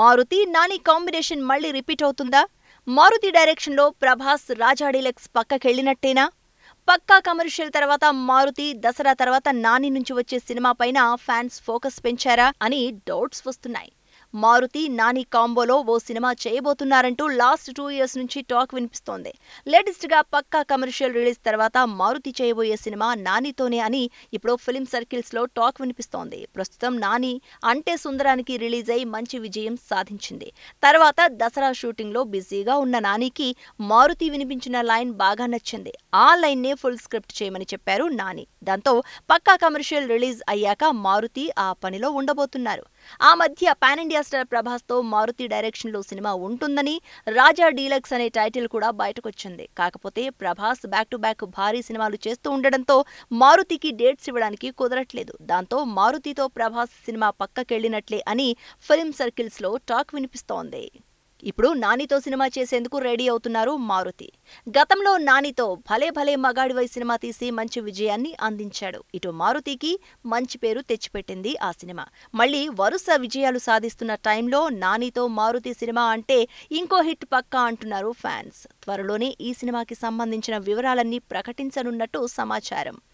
Maruti Nani combination మళ్ళీ repeat అవుతుందా మారుతి డైరెక్షన్లో ప్రభాస్ రాజా డీలక్స్ పక్కకెళ్ళినట్టేనా పక్కా కమర్షియల్ తర్వాత మారుతి దసరా తర్వాత నాని నుంచి వచ్చే సినిమా పైన ఫ్యాన్స్ ఫోకస్ పెంచారా అని డౌట్స్ వస్తున్నాయి మారుతి నాని కాంబోలో ఓ సినిమా చేయబోతున్నారంటూ లాస్ట్ టూ ఇయర్స్ నుంచి టాక్ వినిపిస్తోంది గా పక్కా కమర్షియల్ రిలీజ్ తర్వాత మారుతి చేయబోయే సినిమా నానితోనే అని ఇప్పుడు ఫిలిం సర్కిల్స్లో టాక్ వినిపిస్తోంది ప్రస్తుతం నాని అంటే సుందరానికి రిలీజ్ అయి మంచి విజయం సాధించింది తర్వాత దసరా షూటింగ్లో బిజీగా ఉన్న నానికి మారుతి వినిపించిన లైన్ బాగా నచ్చింది ఆ లైన్నే ఫుల్ స్క్రిప్ట్ చేయమని చెప్పారు నాని దాంతో పక్కా కమర్షియల్ రిలీజ్ అయ్యాక మారుతి ఆ పనిలో ఉండబోతున్నారు ఆ మధ్య పాన్ ఇండియా స్టార్ ప్రభాస్తో మారుతి డైరెక్షన్లో సినిమా ఉంటుందని రాజా డీలక్స్ అనే టైటిల్ కూడా బయటకొచ్చింది కాకపోతే ప్రభాస్ బ్యాక్ టు బ్యాక్ భారీ సినిమాలు చేస్తూ ఉండడంతో మారుతికి డేట్స్ ఇవ్వడానికి కుదరట్లేదు దాంతో మారుతితో ప్రభాస్ సినిమా పక్కకెళ్లినట్లే అని ఫిల్మ్ సర్కిల్స్లో టాక్ వినిపిస్తోంది ఇప్పుడు నానితో సినిమా చేసేందుకు రెడీ అవుతున్నారు మారుతి గతంలో నానితో భలే భలే మగాడివై సినిమా తీసి మంచి విజయాన్ని అందించాడు ఇటు మారుతికి మంచి పేరు తెచ్చిపెట్టింది ఆ సినిమా మళ్ళీ వరుస విజయాలు సాధిస్తున్న టైంలో నానితో మారుతి సినిమా అంటే ఇంకో హిట్ పక్కా అంటున్నారు ఫ్యాన్స్ త్వరలోనే ఈ సినిమాకి సంబంధించిన వివరాలన్నీ ప్రకటించనున్నట్టు సమాచారం